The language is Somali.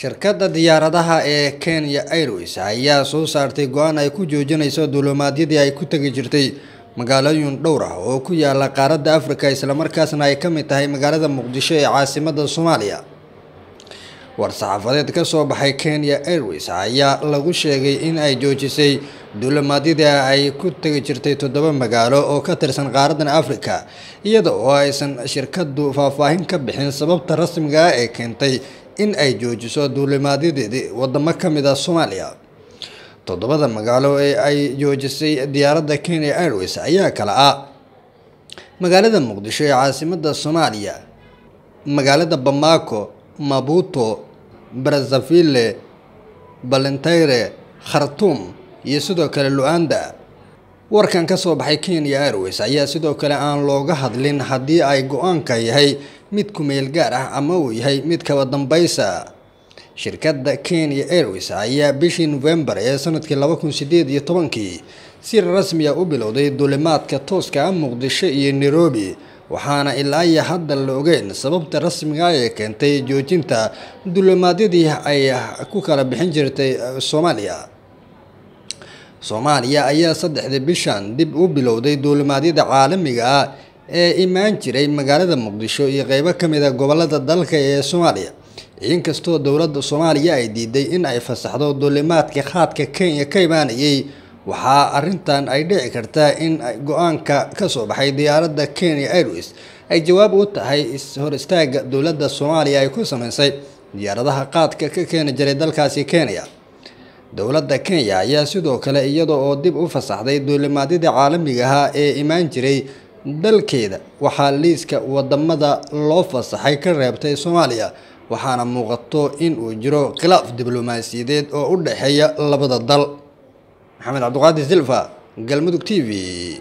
shirkadda diyaaradaha ee kenya airways ayaa soo saartay go-aan ay ku joojinayso duulumaadyadii ay ku tegi jirtay magaalooyin dhowr ah oo ku yaalla qaaradda afrika islamarkaasna ay ka mid tahay magaalada muqdisho ee caasimada soomaaliya war-saxaafadeed ka soo baxay kenya airways ayaa lagu sheegay in ay joojisay duulimaadyada ay ku tegi jirtay toddoba magaalo oo ka tirsan qaaradan afrika iyada oo aysan shirkaddu faahfaahin ka bixin sababta rasmiga ah ee keentay in ay joojiso duulimaadyadeedii wadamo ka mid a ah soomaaliya toddobada magaalo ee ay joojisay diyaaradda kenya airways ayaa kale ah magaalada muqdisho ee caasimada soomaaliya magaalada bamako mabuto brazzaville balentayre khartuum iyo sidoo kale lu-anda warkan ka soo baxay kenya airways ayaa sidoo kale aan looga hadlin haddii ay go-aanka yahay mid ku meel gaar ah ama uu yahay mid kaba dambaysa shirkadda kenya airways ayaa bishii novembar ee sanadkii laba kun sideed iyo tobankii si rasmiya ah u bilowday duulimaadka tooska ah muqdisho iyo nairobi waxaana ilaa iyo hadda la ogeyn sababta rasmiga ah ee keentay joojinta duulimaadyadii ay ku kala bixin jirtay uh, soomaaliya soomaaliya ayaa saddexdii bishan dib u bilowday duulimaadyada caalamiga ah ee imaan jiray magaalada muqdisho iyo qeybo ka mid a ah gobolada dalka ee soomaaliya inkastoo dowladda soomaaliya ay diiday in ay fasaxdo duulimaadka khaadka kenya ka imaanayay waxaa arrintan ay dhici kartaa in go-aanka ka soo baxay diyaaradda kenya airways ay jawaab u tahay ishor istaaga dowladda soomaaliya ay ku sameysay diyaaradaha qaadka ka keeni jiray dalkaasi kenya dowladda kenya ayaa sidoo kale iyada oo dib u fasaxday duulimaadyadii caalamiga ahaa ee imaan jiray dalkeeda waxaa liiska wadamada loo fasaxay ka reebtay soomaaliya waxaana muuqato in uu jiro khilaaf diblomaasiyadeed oo u dhexeeya labada dal maxamed cabdiqaadir silva galmudug t v